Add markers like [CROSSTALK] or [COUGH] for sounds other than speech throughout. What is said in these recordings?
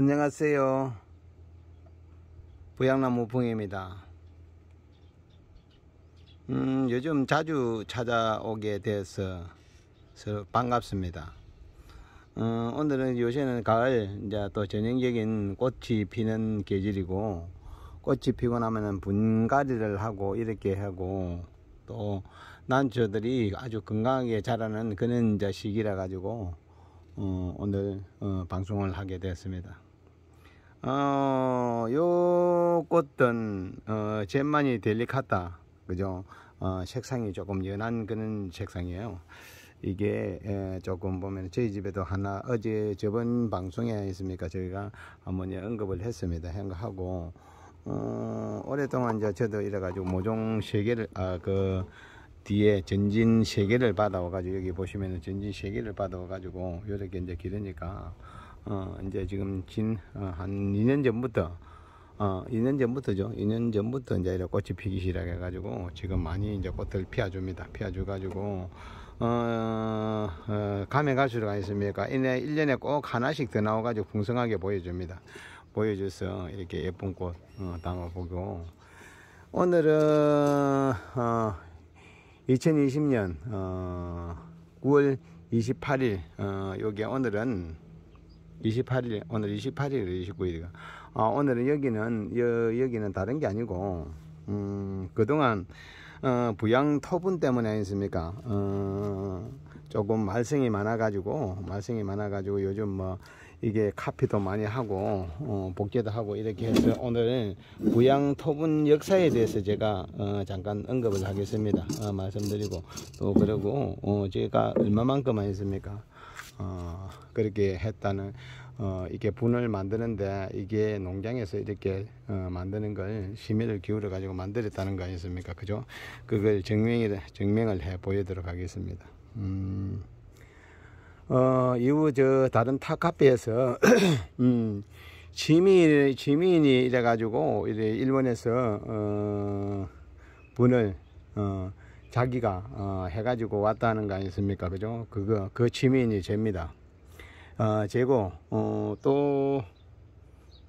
안녕하세요 보양나무 봉입니다 음, 요즘 자주 찾아오게 돼서 반갑습니다 음, 오늘은 요새는 가을 이제 또 전형적인 꽃이 피는 계절이고 꽃이 피고 나면 분갈이를 하고 이렇게 하고 또 난초들이 아주 건강하게 자라는 그런 이제 시기라 가지고 어, 오늘 어, 방송을 하게 되었습니다 어, 요 꽃은 어, 젠만이 델리카타 그죠? 어, 색상이 조금 연한 그런 색상이에요. 이게 에, 예, 조금 보면 저희 집에도 하나 어제 저번 방송에 있습니까 저희가 한번 언급을 했습니다 생각하고 어, 오랫동안 이제 저도 이래가지고 모종 세계를아그 뒤에 전진 세계를 받아와가지고 여기 보시면은 전진 세계를 받아와가지고 이렇게 이제 기르니까 어, 이제 지금 진, 어, 한 2년 전부터, 어, 2년 전부터죠. 2년 전부터 이제 이렇게 꽃이 피기 시작해가지고, 지금 많이 이제 꽃을 피워줍니다. 피워줘가지고, 어, 어, 감에 갈수록 아니습니까? 1년에 꼭 하나씩 더 나와가지고 풍성하게 보여줍니다. 보여줘서 이렇게 예쁜 꽃, 어, 담아보고, 오늘은, 어, 2020년, 어, 9월 28일, 어, 여기 오늘은, 28일 오늘 28일 29일이가 아, 오늘은 여기는 여, 여기는 다른 게 아니고 음, 그동안 어, 부양 토분 때문에 아습니까 어, 조금 말썽이 많아가지고 말썽이 많아가지고 요즘 뭐 이게 카피도 많이 하고 어, 복제도 하고 이렇게 해서 오늘 은 부양 토분 역사에 대해서 제가 어, 잠깐 언급을 하겠습니다 어, 말씀드리고 또그러고 어, 제가 얼마만큼 했습니까 어, 그렇게 했다는 어, 이게 분을 만드는데 이게 농장에서 이렇게 어, 만드는 걸 심의를 기울여 가지고 만들었다는 거 아니겠습니까 그죠 그걸 증명을 증명을 해 보이도록 하겠습니다 음, 어, 이후 저 다른 타 카페에서 [CLEARS THROAT] 음, 지민 지민이 이래 가지고 일본에서 어, 분을 어, 자기가 어, 해가지고 왔다는 거 아니겠습니까? 그죠? 그거 그 취미인이 죄입니다. 어, 죄고 어, 또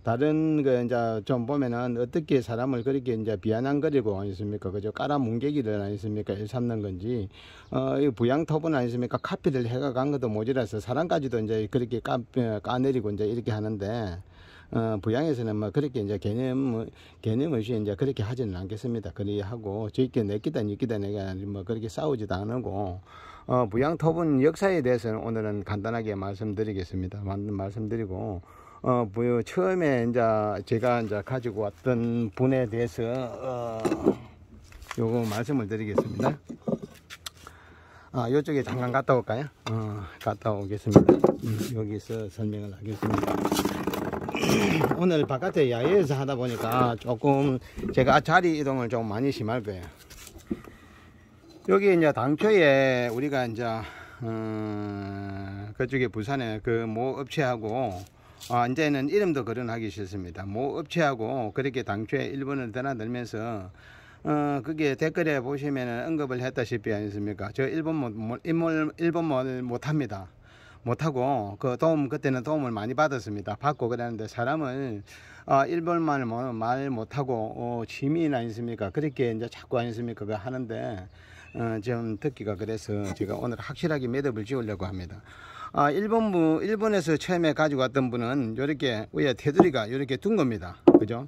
다른 거 이제 좀 보면은 어떻게 사람을 그렇게 이제 비아냥거리고 아니습니까? 겠 그죠? 깔아뭉개기를 아니습니까? 겠 일삼는 건지 어이 부양터분 아니습니까? 겠 카피를 해가 간 것도 모자라서 사람까지도 이제 그렇게 까, 어, 까내리고 이제 이렇게 하는데 어, 부양에서는 뭐 그렇게 이제 개념, 개념 없이 이제 그렇게 하지는 않겠습니다. 그리 하고, 저희끼리 내끼다, 니끼다 내가 뭐 그렇게 싸우지도 않고, 어, 부양 토분 역사에 대해서는 오늘은 간단하게 말씀드리겠습니다. 말씀드리고, 어, 뭐, 처음에 이제 제가 이제 가지고 왔던 분에 대해서, 어, 요거 말씀을 드리겠습니다. 아, 요쪽에 잠깐 갔다 올까요? 어, 갔다 오겠습니다. 음, 여기서 설명을 하겠습니다. [COUGHS] 오늘 바깥에 야외에서 하다 보니까 조금 제가 자리 이동을 좀 많이 심할 거예요 여기 이제 당초에 우리가 이제 어, 그쪽에 부산에 그모 업체하고 아, 이제는 이름도 거론하기 싫습니다 모 업체하고 그렇게 당초에 일본을 드나들면서 어, 그게 댓글에 보시면 언급을 했다시피 아니습니까 저 일본 못, 일본, 일본 못합니다 못하고 그 도움 그때는 도움을 많이 받았습니다. 받고 그랬는데 사람은 어, 아, 일본말 뭐, 말 못하고 어, 취미는아니십니까 그렇게 이제 자꾸 아니십니까그 하는데 어, 좀 듣기가 그래서 제가 오늘 확실하게 매듭을 지으려고 합니다. 아, 일본부, 일본에서 처음에 가지고 왔던 분은 이렇게 위에 테두리가 이렇게 둔 겁니다. 그죠?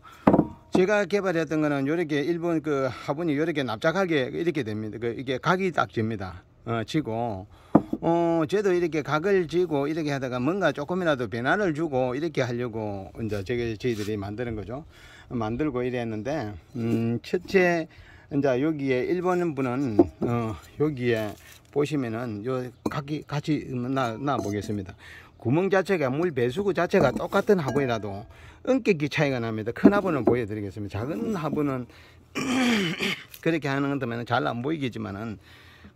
제가 개발했던 거는 이렇게 일본 그 화분이 이렇게 납작하게 이렇게 됩니다. 그 이게 각이 딱 집니다. 어, 지고 어, 쟤도 이렇게 각을 지고 이렇게 하다가 뭔가 조금이라도 변화를 주고 이렇게 하려고 이제 저게 저희들이 만드는 거죠. 만들고 이랬는데, 음, 첫째, 이제 여기에 일본 분은, 어, 여기에 보시면은 요 각이 같이 나, 나 보겠습니다. 구멍 자체가 물 배수구 자체가 똑같은 화분이라도 엉격기 차이가 납니다. 큰 화분은 보여드리겠습니다. 작은 화분은 [CLEARS THROAT] 그렇게 하는 것면 잘안 보이겠지만은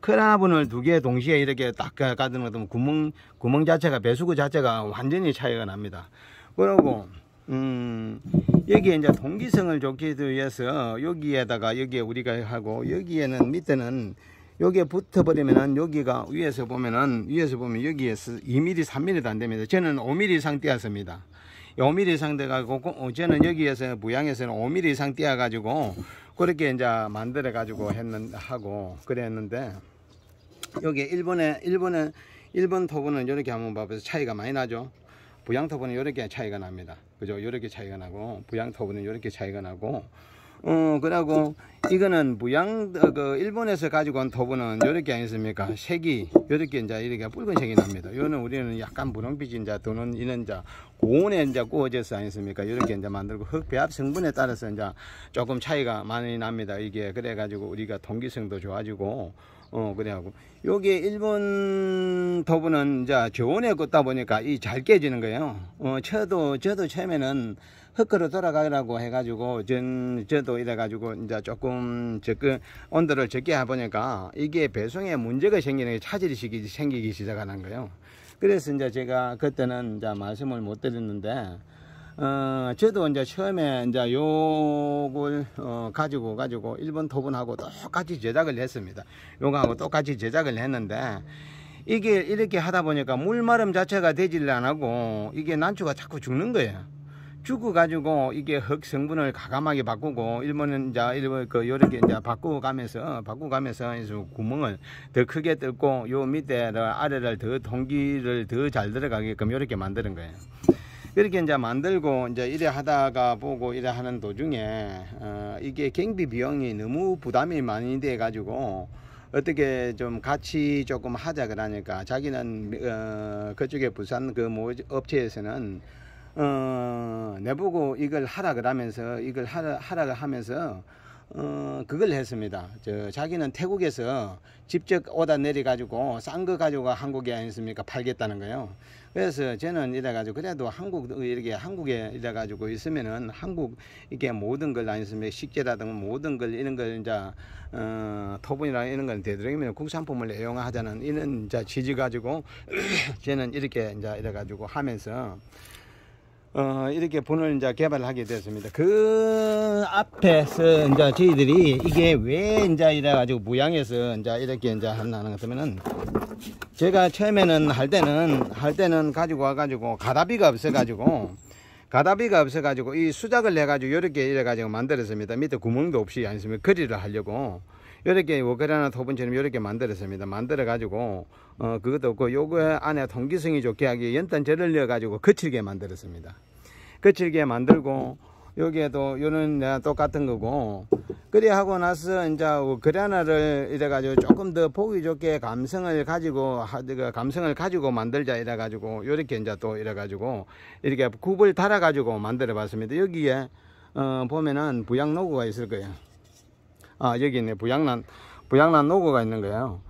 크라분을두개 동시에 이렇게 닦아 가든 것면 구멍 구멍 자체가 배수구 자체가 완전히 차이가 납니다. 그리고 음, 여기에 이제 동기성을 좋기 위해서 여기에다가 여기에 우리가 하고 여기에는 밑에는 여기에 붙어버리면은 여기가 위에서 보면은 위에서 보면 여기에서 2mm, 3mm도 안 됩니다. 저는 5mm 이상 띄었습니다. 5mm 이상 돼가지고 어, 저는 여기에서 무양에서는 5mm 이상 띄어가지고 그렇게 이제 만들어 가지고 했는 하고 그랬는데. 여기 일본에 일본은 일본 토분은 이렇게 한번 봐봐서 차이가 많이 나죠. 부양 토분은 이렇게 차이가 납니다. 그죠? 이렇게 차이가 나고 부양 토분은 이렇게 차이가 나고 어 그러고 이거는 부양 어, 그 일본에서 가지고 온 토분은 이렇게 아니습니까? 색이 이렇게 이제 이렇게 붉은색이 납니다. 이거는 우리는 약간 분홍빛 인자 또는 이는 이제 고온에 이제 구워져서 아니습니까? 이렇게 이제 만들고 흙배합 성분에 따라서 이제 조금 차이가 많이 납니다. 이게 그래가지고 우리가 동기성도 좋아지고 어 그래하고 여기 일본 더분은 이제 저온에 걷다 보니까 이 잘 깨지는 거예요 어 쳐도 저도 처음에는 흙으로 돌아가라고 해가지고 전 저도 이래가지고 이제 조금 적그 온도를 적게 해보니까 이게 배송에 문제가 생기는 게 차질이 생기기 시작하는 거예요 그래서 이제 제가 그때는 이제 말씀을 못 드렸는데 어, 저도 이제 처음에 이제 요걸 어, 가지고 가지고 일본 토분하고 똑같이 제작을 했습니다. 요거하고 똑같이 제작을 했는데 이게 이렇게 하다 보니까 물마름 자체가 되질 않하고 이게 난초가 자꾸 죽는 거예요. 죽어가지고 이게 흙 성분을 가감하게 바꾸고 일본은 이제 일본 그 요렇게 이제 바꾸가면서 바꾸가면서 구멍을 더 크게 뜯고요 밑에 아래를 더 통기를 더 잘 들어가게끔 요렇게 만드는 거예요. 이렇게 이제 만들고 이제 이래 하다가 보고 이래 하는 도중에 어, 이게 경비 비용이 너무 부담이 많이 돼 가지고 어떻게 좀 같이 조금 하자 그러니까 자기는 어, 그쪽에 부산 그모 업체에서는 어, 내보고 이걸 하라 그러면서 이걸 하라, 하라 하면서 어, 그걸 했습니다. 저 자기는 태국에서 직접 오다 내려 가지고 싼 거 가지고 한국에 아니습니까 팔겠다는 거예요. 그래서 저는 이래 가지고 그래도 한국 이렇게 한국에 이래 가지고 있으면은 한국 이게 모든 걸 아니습니까 식재라든가 모든 걸 이런 걸 이제 어, 토분이나 이런 걸 되도록이면 국산품을 애용하자는 이런 이제 취지 가지고 [CLEARS THROAT] 저는 이렇게 이제 이래 가지고 하면서. 어, 이렇게 분을 이제 개발하게 됐습니다. 그 앞에서 이제 저희들이 이게 왜 이제 이래가지고 모양에서 이제 이렇게 이제 한다는 것면은 제가 처음에는 할 때는 할 때는 가지고 와가지고 가다비가 없어가지고 가다비가 없어가지고 이 수작을 해가지고 이렇게 이래가지고 만들었습니다. 밑에 구멍도 없이 아니면 거리를 하려고 이렇게 워크라나 토분처럼 이렇게 만들었습니다. 만들어가지고, 어, 그것도 없고, 요거 안에 통기성이 좋게 하기 연탄재을 넣어가지고 거칠게 만들었습니다. 거칠게 만들고, 여기에도 요는 똑같은 거고, 그래 하고 나서 이제 그라나를 이래가지고 조금 더 보기 좋게 감성을 가지고 감성을 가지고 만들자 이래가지고 이렇게 이제 또 이래가지고 이렇게 굽을 달아가지고 만들어봤습니다. 여기에 어 보면은 부양 노고가 있을 거예요. 아 여기 있네 부양란 부양란 노고가 있는 거예요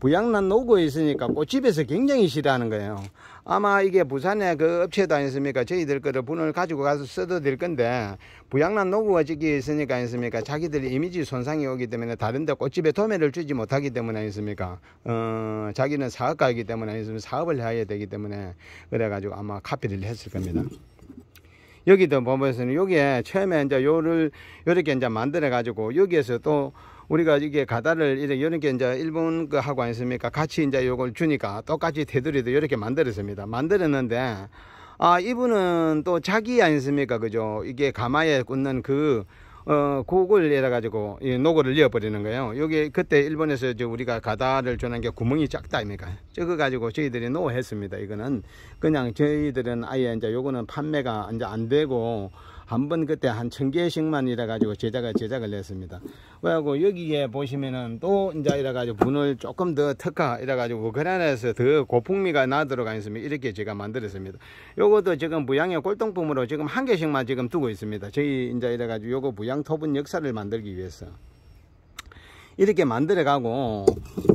부양란 노고 있으니까 꽃집에서 굉장히 싫어하는 거예요 아마 이게 부산에 그 업체도 아니습니까 저희들 거를 분을 가지고 가서 써도 될 건데 부양란 노고가 저기 있으니까 아니습니까 자기들 이미지 손상이 오기 때문에 다른데 꽃집에 도매를 주지 못하기 때문에 아니습니까 어, 자기는 사업가이기 때문에 아니습니까 사업을 해야 되기 때문에 그래가지고 아마 카피를 했을 겁니다 여기도 보면서는 여기에 처음에 이제 요를 요렇게 이제 만들어 가지고 여기에서 또 우리가 이게 가다를 이렇게 이제 일본 거 하고 있습니까 같이 이제 요걸 주니까 똑같이 테두리도 이렇게 만들었습니다 만들었는데 아 이분은 또 자기 아니습니까 그죠 이게 가마에 꽂는 그 어, 곡을 내려 가지고 이 노고를 이어버리는 거예요. 여기 그때 일본에서 이제 우리가 가다를 전한 게 구멍이 작다 아닙니까? 적어 가지고 저희들이 노했습니다. 이거는 그냥 저희들은 아예 이제 요거는 판매가 이제 안 되고 한번 그때 한 천개씩만 이래가지고 제작을 제작을 냈습니다. 왜래갖고 여기에 보시면은 또 이제 이래가지고 분을 조금 더 특화 이래가지고 그크라에서더 고풍미가 나도록 하겠습니다. 이렇게 제가 만들었습니다. 요것도 지금 부양의 꼴동품으로 지금 한 개씩만 지금 두고 있습니다. 저희 이제 이래가지고 요거 부양 토분 역사를 만들기 위해서. 이렇게 만들어가고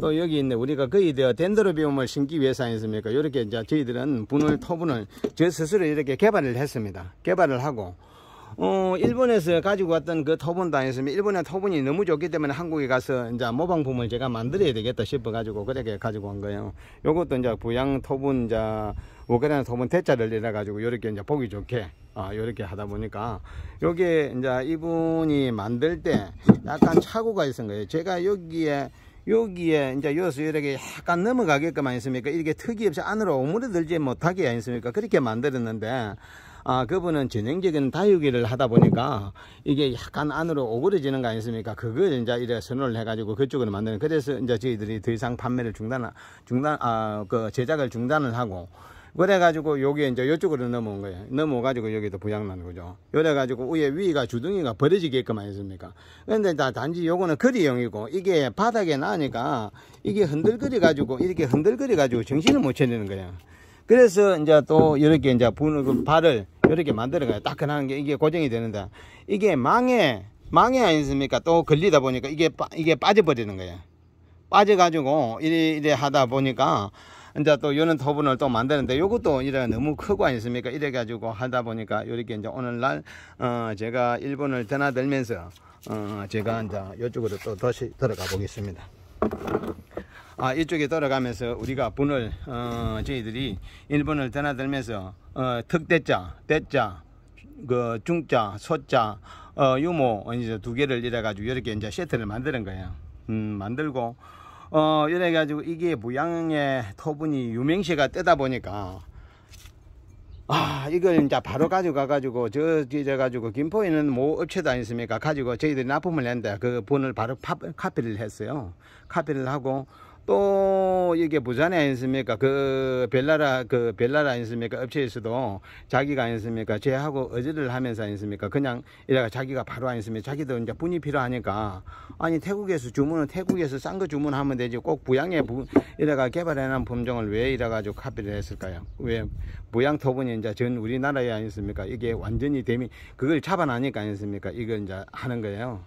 또 여기 있네 우리가 거의 되어 덴드로비움을 심기 위해서 아니습니까 이렇게 이제 저희들은 분을 토분을 저 스스로 이렇게 개발을 했습니다 개발을 하고 어, 일본에서 가지고 왔던 그 터본 다녔으면 일본의 토분이 너무 좋기 때문에 한국에 가서 이제 모방품을 제가 만들어야 되겠다 싶어 가지고 그렇게 가지고 온 거예요. 요것도 이제 부양 토분, 이제 우크라이나 터본 대자를 내려 가지고 요렇게 이제 보기 좋게 아, 요렇게 하다 보니까 여기에 이제 이분이 만들 때 약간 착오가 있은 거예요. 제가 여기에 여기에 이제 요수 이렇게 약간 넘어가게끔 아니습니까? 이렇게 특이 없이 안으로 오므려들지 못하게 아니습니까? 그렇게 만들었는데 아, 그분은 전형적인 다육이를 하다 보니까 이게 약간 안으로 오그러지는 거 아니겠습니까? 그걸 이제 이래 선언을 해가지고 그쪽으로 만드는. 그래서 이제 저희들이 더 이상 판매를 중단, 중단, 아, 그 제작을 중단을 하고 그래가지고 여기 이제 이쪽으로 넘어온 거예요. 넘어가지고 여기도 부양난 거죠. 이래가지고 위에 위가 주둥이가 버려지게끔 아니습니까? 근데 다 단지 요거는 거리용이고 이게 바닥에 나니까 이게 흔들거리가지고 이렇게 흔들거리가지고 정신을 못 차리는 거예요. 그래서 이제 또 이렇게 이제 분을 그 발을 이렇게 만들어가요. 따끈한 게 이게 고정이 되는데 이게 망에 망에 아니습니까? 또 걸리다 보니까 이게 빠, 이게 빠져버리는 거예요. 빠져가지고 이래 이래 하다 보니까 이제 또 이런 토분을또 만드는데 요것도 이래 너무 크고 아니습니까? 이래 가지고 하다 보니까 이렇게 이제 오늘날 어 제가 일본을 드나들면서 어 제가 이제 요쪽으로또 다시 들어가 보겠습니다. 아, 이쪽에 돌아가면서 우리가 분을 어, 저희들이 일본을 드나들면서 어, 특대자, 대자, 그 중자, 소자, 어, 유모 이제 두 개를 이래 가지고 이렇게 이제 세트를 만드는 거예요. 음, 만들고 어, 이래 가지고 이게 부양의 토분이 유명시가 뜨다 보니까 아 이걸 이제 바로 가져가 가지고 저 이제 가지고 김포에 있는 모 뭐 업체도 아니습니까 가지고 저희들이 납품을 했는데 그 분을 바로 파, 카피를 했어요 카피를 하고 또 이게 부산에 아니습니까? 그 벨라라 그 벨라라 아니습니까? 업체에서도 자기가 아니습니까? 제하고 어제를 하면서 아니습니까? 그냥 이래가 자기가 바로 아니습니까? 자기도 이제 분이 필요하니까 아니 태국에서 주문은 태국에서 싼 거 주문하면 되지 꼭 부양에 부, 이래가 개발해놓은 품종을 왜 이래가지고 카피를 했을까요? 왜 부양 터분이 이제 전 우리나라에 아니습니까? 이게 완전히 대미 그걸 잡아나니까 아니습니까? 이걸 이제 하는 거예요.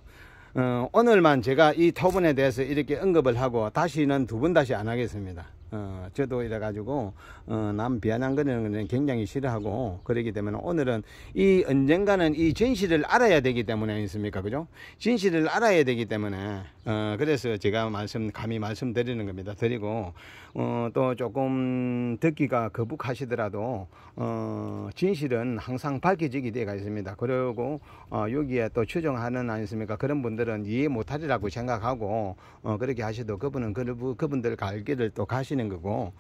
어, 오늘만 제가 이 토분에 대해서 이렇게 언급을 하고 다시는 두 번 다시 안 하겠습니다. 어, 저도 이래가지고 어, 남 비아냥거리는 굉장히 싫어하고 그러기 때문에 오늘은 이 언젠가는 이 진실을 알아야 되기 때문에 있습니까 그죠? 진실을 알아야 되기 때문에 어, 그래서 제가 말씀 감히 말씀드리는 겁니다. 드리고 어, 또 조금 듣기가 거북하시더라도 어, 진실은 항상 밝혀지게 되어 있습니다. 그리고 어, 여기에 또 추정하는 아니습니까? 그런 분들은 이해 못하리라고 생각하고 어, 그렇게 하셔도 그분은 그, 그분들 갈 길을 또 가시는 거고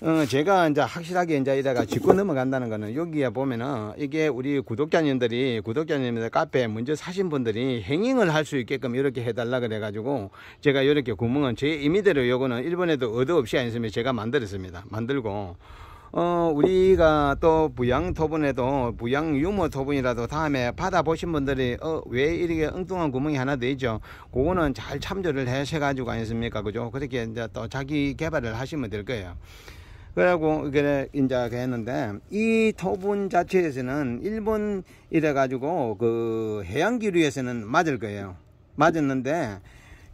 어, 제가 이제 확실하게 이제 이다가 짚고 넘어간다는 거는 여기에 보면은 이게 우리 구독자님들이 구독자님들 카페에 먼저 사신 분들이 행잉을 할 수 있게끔 이렇게 해달라 그래가지고 제가 이렇게 구멍은 제 임의대로 요거는 일본에도 얻어 없이 아니으면 제가 만들었습니다. 만들고 어, 우리가 또 부양 토분에도 부양 유모 토분이라도 다음에 받아보신 분들이 어, 왜 이렇게 엉뚱한 구멍이 하나 되죠 그거는 잘 참조를 하셔가지고 아니습니까? 그죠? 그렇게 이제 또 자기 개발을 하시면 될 거예요. 그래갖고 이게 인자 했는데 이 토분 자체에서는 일본 이래 가지고 그 해양 기류에서는 맞을 거예요. 맞았는데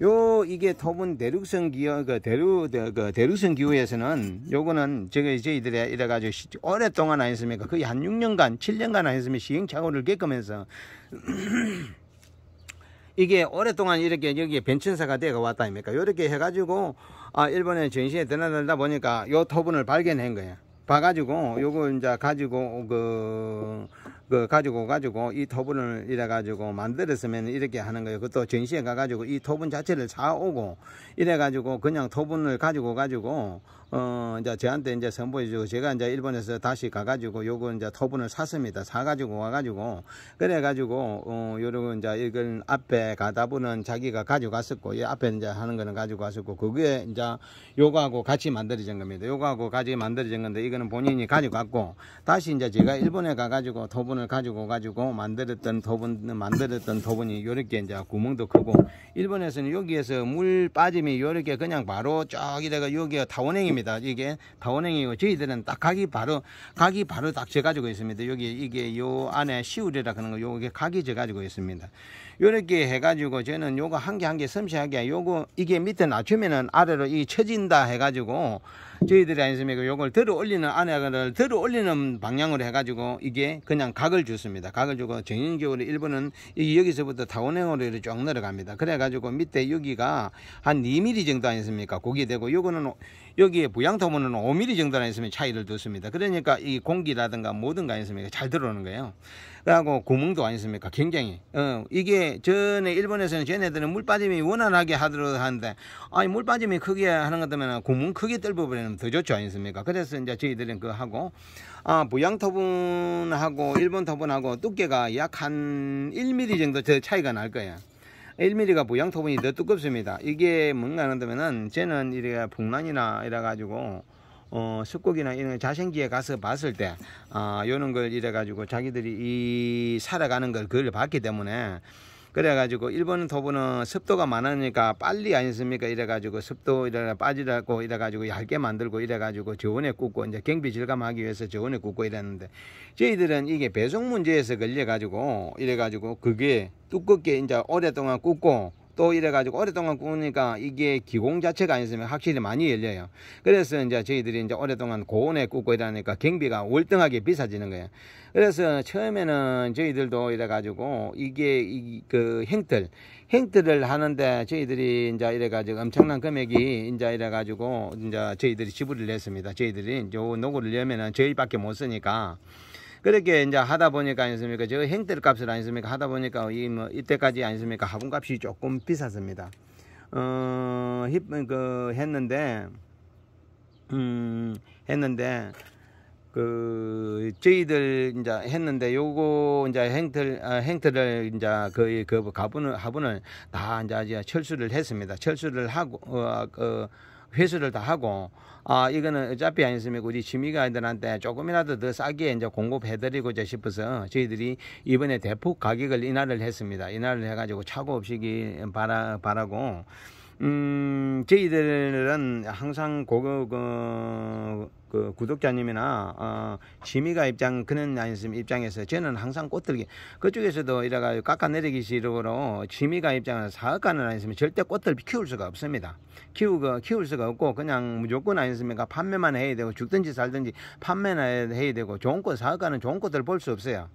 요 이게 토분 대륙성 기후 그 대륙 그 대륙성 기후에서는 요거는 저희 저희들이 이래 가지고 오랫동안 안 했습니까? 거의 한 6년간 7년간 안 했으면 시행착오를 겪으면서 [CLEARS THROAT] 이게 오랫동안 이렇게 여기에 벤천사가 되어 왔다 아닙니까? 요렇게 해가지고 아 일본에 전시에 드나들다 보니까 요 토분을 발견한 거예요 봐가지고 요거 이제 가지고 그, 그 가지고 가지고 이 토분을 이래 가지고 만들었으면 이렇게 하는 거예요 그것도 전시에 가가지고 이 토분 자체를 사오고 이래 가지고 그냥 토분을 가지고 가지고 어, 이제 저한테 이제 선보여주고 제가 이제 일본에서 다시 가가지고 요거 이제 토분을 샀습니다. 사가지고 와가지고 그래가지고 어, 요런 이제 이걸 앞에 가다보는 자기가 가져갔었고 이 앞에 이제 하는 거는 가져갔었고 그게 이제 요거하고 같이 만들어진 겁니다. 요거하고 같이 만들어진 건데 이거는 본인이 가져갔고 다시 이제 제가 일본에 가가지고 토분을 가지고 가지고 만들었던 토분 만들었던 토분이 요렇게 이제 구멍도 크고 일본에서는 여기에서 물 빠짐이 요렇게 그냥 바로 쫙 이래가 여기가 타원행입니다. 있습니다. 이게 타원행이고 저희들은 딱 각이 바로 각이 바로 딱 재가지고 있습니다. 여기 이게 요 안에 시우리라 그런 거 요게 각이 재가지고 있습니다. 요렇게 해가지고 저는 요거 한 개 한 개 섬세하게 요거 이게 밑에 낮추면은 아래로 이쳐진다 해가지고 저희들이 아니습니까 요걸 들어 올리는 안에를 들어 올리는 방향으로 해가지고 이게 그냥 각을 줬습니다. 각을 주고 정인적으로일부는 여기서부터 타원행으로 이렇게 쫙 내려갑니다. 그래가지고 밑에 여기가 한 2mm 정도 아니습니까? 고기 되고 요거는 여기에 부양터문는 5mm 정도나 있으면 차이를 뒀습니다. 그러니까 이 공기라든가 모든 거 아니습니까? 잘 들어오는 거예요. 그리고 구멍도 아니습니까? 굉장히. 어, 이게 전에 일본에서는 쟤네들은 물 빠짐이 원활하게 하도록 하는데 아니 물 빠짐이 크게 하는 것다면 구멍 크게 뚫어버리면 더 좋죠 아니습니까? 그래서 이제 저희들은 그거 하고 아, 부양토분하고 일본 토분하고 두께가 약 한 1mm 정도 더 차이가 날 거예요. 1mm가 부양토분이 더 두껍습니다. 이게 뭔가 한다면은 쟤는 이래가 북란이나 이래가지고 어, 습곡이나 이런 자생지에 가서 봤을 때, 아, 어, 요런 걸 이래가지고 자기들이 이 살아가는 걸 그걸 봤기 때문에 그래가지고 일본 도부는 습도가 많으니까 빨리 아니습니까 이래가지고 습도 이래 빠지라고 이래가지고 얇게 만들고 이래가지고 저온에 굽고 이제 경비 절감하기 위해서 저온에 굽고 이랬는데 저희들은 이게 배송 문제에서 걸려가지고 이래가지고 그게 두껍게 이제 오랫동안 굽고 또 이래가지고 오랫동안 꾸니까 이게 기공 자체가 아니었으면 확실히 많이 열려요. 그래서 이제 저희들이 이제 오랫동안 고온에 굽고 이러니까 경비가 월등하게 비싸지는 거예요. 그래서 처음에는 저희들도 이래가지고 이게 이 그 행틀, 행틀을 하는데 저희들이 이제 이래가지고 엄청난 금액이 이제 이래가지고 이제 저희들이 지불을 냈습니다. 저희들이 요노고를 내면은 저희밖에 못 쓰니까 그렇게 이제 하다 보니까 아니습니까? 저 행뜰 값을 아니습니까? 하다 보니까 이 뭐 이때까지 아니습니까? 화분 값이 조금 비쌌습니다. 어, 힙 그 했는데 음, 했는데 그 저희들 이제 했는데 요거 이제 행틀 아, 행틀을 이제 거의 그 가분을 화분을 다 이제 철수를 했습니다. 철수를 하고 어, 그, 회수를 다 하고 아, 이거는 어차피 아니습니까? 우리 취미가들한테 조금이라도 더 싸게 이제 공급해드리고자 싶어서 저희들이 이번에 대폭 가격을 인하를 했습니다. 인하를 해가지고 차고 없이기 바라, 바라고 음, 저희들은 항상 고그 그, 그 구독자님이나 어, 취미가 입장 그런 아니면 입장에서 저는 항상 꽃들기 그쪽에서도 이래가 깎아내리기 식으로 취미가 입장을 사업가는 아니면 었으 절대 꽃들 키울 수가 없습니다. 키우고 키울 수가 없고 그냥 무조건 아니습니까 었 판매만 해야 되고 죽든지 살든지 판매나 해야 되고 좋은 꽃 사업가는 좋은 꽃들 볼 수 없어요.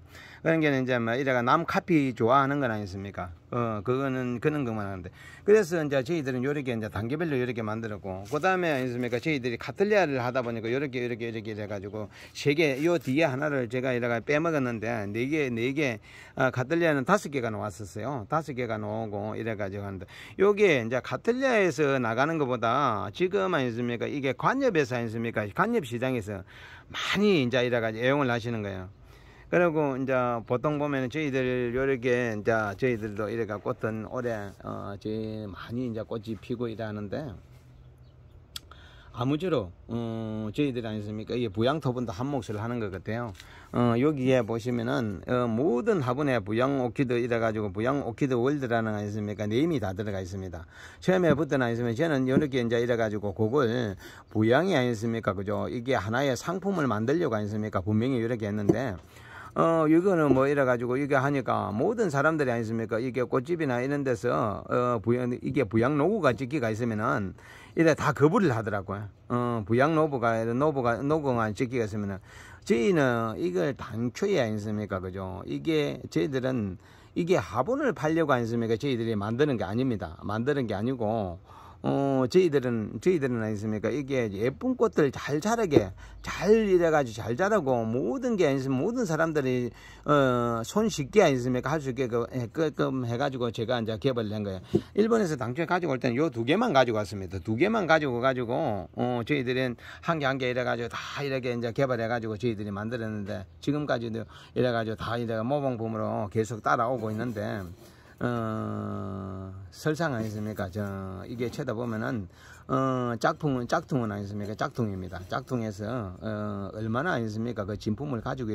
그런 게 이제 뭐 이래가 남 카피 좋아하는 건 아니십니까? 어, 그거는 그런 것만 하는데. 그래서 이제 저희들은 요렇게 이제 단계별로 요렇게 만들었고, 그 다음에 아니습니까? 저희들이 카틀리아를 하다 보니까 요렇게 요렇게 요렇게 이래가지고 세 개, 요 뒤에 하나를 제가 이래가 빼먹었는데 네 개, 네 개, 아, 카틀리아는 다섯 개가 나왔었어요. 다섯 개가 나오고 이래가지고 하는데, 요게 이제 카틀리아에서 나가는 것보다 지금 아니습니까? 이게 관엽에서 아니습니까? 관엽 시장에서 많이 이제 이래가지고 애용을 하시는 거예요. 그리고 이제 보통 보면 저희들 요렇게 이제 저희들도 이래 갖고 어떤 올해 어 저희 많이 이제 꽃이 피고 이러는데 아무쪼록 어, 저희들 아니습니까이 부양토분도 한 몫을 하는 것 같아요 어, 여기에 보시면은 어, 모든 화분에 부양오키드 이래가지고 부양오키드 월드라는 거있습니까 네임이 다 들어가 있습니다 처음에 붙터는아니십니 저는 이렇게 이제 이래가지고 그걸 부양이 아니습니까 그죠 이게 하나의 상품을 만들려고 아니십니까 분명히 이렇게 했는데 어, 이거는 뭐 이래가지고 이게 하니까 모든 사람들이 아니습니까? 이게 꽃집이나 이런 데서, 어, 부양, 이게 부양노구가 짓기가 있으면은 이래 다 거부를 하더라고요. 어, 부양노부가, 노부가, 노공가 짓기가 있으면은 저희는 이걸 당초에 아니습니까? 그죠? 이게 저희들은 이게 화분을 팔려고 아니습니까? 저희들이 만드는 게 아닙니다. 만드는 게 아니고 어, 저희들은, 저희들은 아니습니까? 이게 예쁜 꽃들 잘 자라게, 잘 이래가지고 잘 자라고, 모든 게아니습 모든 사람들이, 어, 손 쉽게 아니습니까? 할수 있게 그, 끔 해가지고 제가 이제 개발을 한 거예요. 일본에서 당초에 가지고 올 때는 요 두 개만 가지고 왔습니다. 두 개만 가지고 가지고, 어, 저희들은 한 개 한 개 이래가지고 다 이렇게 이제 개발해가지고 저희들이 만들었는데, 지금까지도 이래가지고 다 이래가 모범품으로 계속 따라오고 있는데, 어, 설상 아니습니까? 저, 이게 쳐다보면은, 어, 짝퉁은 짝퉁은 아니습니까? 짝퉁입니다. 짝퉁에서 어, 얼마나 아니습니까? 그 진품을 가지고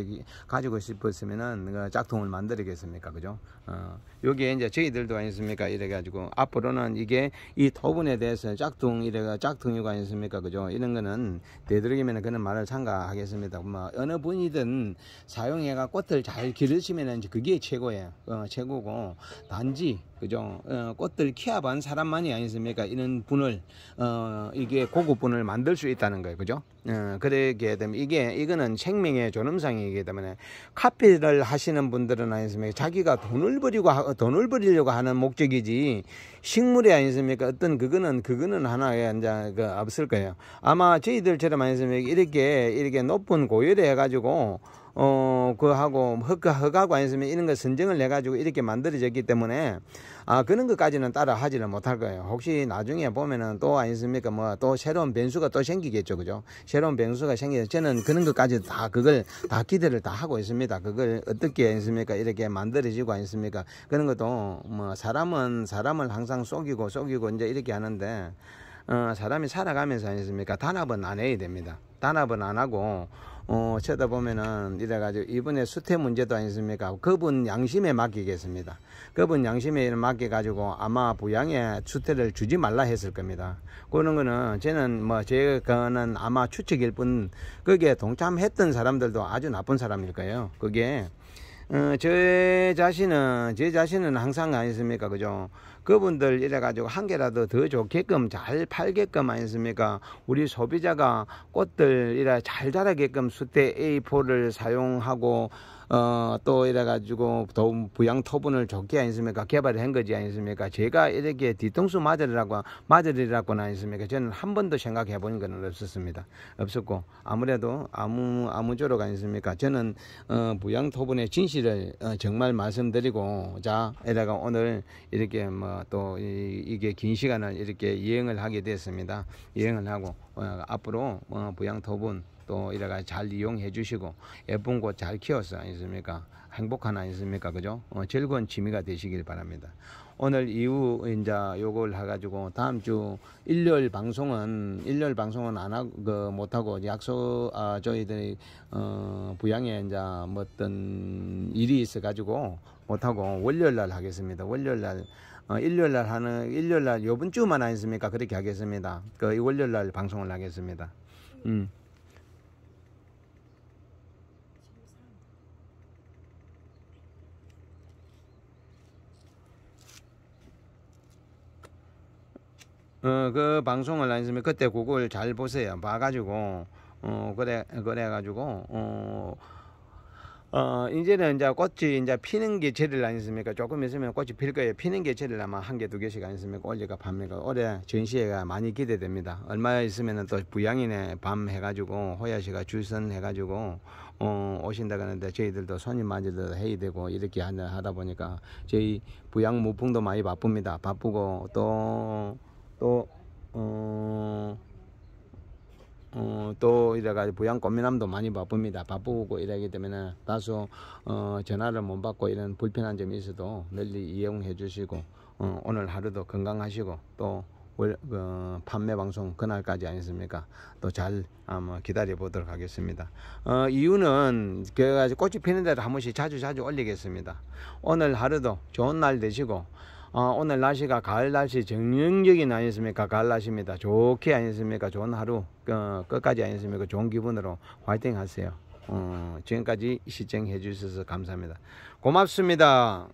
가지고 싶었으면은 그 짝퉁을 만들겠습니까? 그죠? 어, 여기에 이제 저희들도 아니습니까? 이래 가지고 앞으로는 이게 이 토분에 대해서 짝퉁 이래가 짝퉁이고 아니습니까? 그죠? 이런 거는 되도록이면 그런 말을 참가하겠습니다. 뭐 어느 분이든 사용해가 꽃을 잘 기르시면은 그게 최고예요. 어, 최고고 단지 그죠? 어, 꽃들 키워본 사람만이 아니습니까? 이런 분을 어, 이게 고급 분을 만들 수 있다는 거예요, 그죠? 어, 그러게 되면 이게 이거는 생명의 존엄상이기 때문에 카피를 하시는 분들은 아니습니까? 자기가 돈을 버리고 돈을 버리려고 하는 목적이지 식물이 아니습니까? 어떤 그거는 그거는 하나의 이제 그 없을 거예요. 아마 저희들처럼 아니습니까? 이렇게 이렇게 높은 고열에 해가지고 어, 그하고 허가, 허가가 있으면 이런 거 선정을 해가지고 이렇게 만들어졌기 때문에 아, 그런 것까지는 따라 하지를 못할 거예요. 혹시 나중에 보면은 또 아니습니까? 뭐 또 새로운 변수가 또 생기겠죠. 그죠? 새로운 변수가 생기죠. 저는 그런 것까지 다 그걸 다 기대를 다 하고 있습니다. 그걸 어떻게 했습니까? 이렇게 만들어지고 아습니까 그런 것도 뭐 사람은 사람을 항상 속이고 속이고 이제 이렇게 하는데 어, 사람이 살아가면서 아니습니까? 단합은 안 해야 됩니다. 단합은 안 하고 어, 쳐다보면은 이래가지고 이분의 수태 문제도 아니습니까? 그분 양심에 맡기겠습니다. 그분 양심에 맡겨가지고 아마 부양에 수태를 주지 말라 했을 겁니다. 그런 거는 저는 뭐 제가는 아마 추측일 뿐 거기에 동참했던 사람들도 아주 나쁜 사람일 거예요. 그게 어, 제 자신은 제 자신은 항상 아니습니까? 그죠? 그분들 이래 가지고 한 개라도 더 좋게끔 잘 팔게끔 아니습니까? 우리 소비자가 꽃들 이래잘 자라게끔 수태 A4를 사용하고 어, 또 이래가지고 더운 부양 토분을 적게 아니습니까? 개발을 한 거지 아니습니까? 제가 이렇게 뒤통수 맞으리라고, 맞으리라고는 아니습니까? 저는 한 번도 생각해 본건 없었습니다. 없었고, 아무래도 아무, 아무쪼록 아니습니까? 저는, 어, 부양 토분의 진실을 어, 정말 말씀드리고, 자, 이래가 오늘 이렇게 뭐또 이게 긴 시간을 이렇게 이행을 하게 됐습니다. 이행을 하고, 어, 앞으로 어, 부양 토분, 또 이래가 잘 이용해 주시고 예쁜 곳 잘 키워서 아니습니까 행복한 아있습니까 그죠 어, 즐거운 취미가 되시길 바랍니다 오늘 이후 이제 요걸 해가지고 다음 주 일요일 방송은 일요일 방송은 안 하고 그 못하고 약속 아 저희들이 어 부양에 이제 뭐 어떤 일이 있어 가지고 못하고 월요일 날 하겠습니다 월요일 날 어, 일요일 날 하는 일요일 날 요번 주만 아니습니까 그렇게 하겠습니다 그 이 월요일 날 방송을 하겠습니다 음. 어, 그 방송을 안 했으면 그때 그걸 잘 보세요. 봐가지고, 어, 그래, 그래가지고, 어, 어, 이제는 이제 꽃이 이제 피는 게 제일 아니습니까? 조금 있으면 꽃이 필 거예요. 피는 게 제일 아마 한 개, 두 개씩 아니습니까? 올릴가밤에까 올해 전시회가 많이 기대됩니다. 얼마 있으면 은또 부양인의 밤 해가지고, 호야시가 줄선 해가지고, 어, 오신다 그러는데 저희들도 손님 맞으도 해야 되고, 이렇게 하다 보니까 저희 부양 무풍도 많이 바쁩니다. 바쁘고, 또, 또, 어, 어, 또 이래가지고 부양 꽃미남도 많이 바쁩니다. 바쁘고 이래기 때문에 다소 어, 전화를 못 받고 이런 불편한 점이 있어도 널리 이용해 주시고 어, 오늘 하루도 건강하시고 또 월, 어, 판매 방송 그날까지 아니습니까? 또 잘 아마 뭐 기다려 보도록 하겠습니다. 어, 이유는 그래가지고 꽃이 피는 데를 한 번씩 자주 자주 올리겠습니다. 오늘 하루도 좋은 날 되시고 어, 오늘 날씨가 가을 날씨 정령적인 아니었습니까? 가을 날씨입니다. 좋게 아니었습니까? 좋은 하루 어, 끝까지 아니었습니까? 좋은 기분으로 화이팅 하세요. 어, 지금까지 시청해 주셔서 감사합니다. 고맙습니다.